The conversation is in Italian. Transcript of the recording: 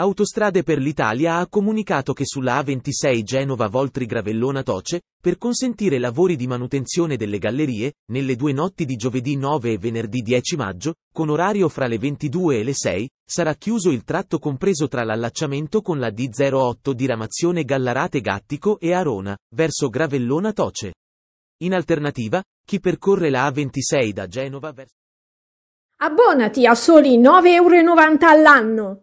Autostrade per l'Italia ha comunicato che sulla A26 Genova-Voltri-Gravellona-Toce, per consentire lavori di manutenzione delle gallerie, nelle due notti di giovedì 9 e venerdì 10 maggio, con orario fra le 22 e le 6, sarà chiuso il tratto compreso tra l'allacciamento con la D08 diramazione Gallarate-Gattico e Arona, verso Gravellona-Toce. In alternativa, chi percorre la A26 da Genova verso... Abbonati a soli 9,90 euro all'anno!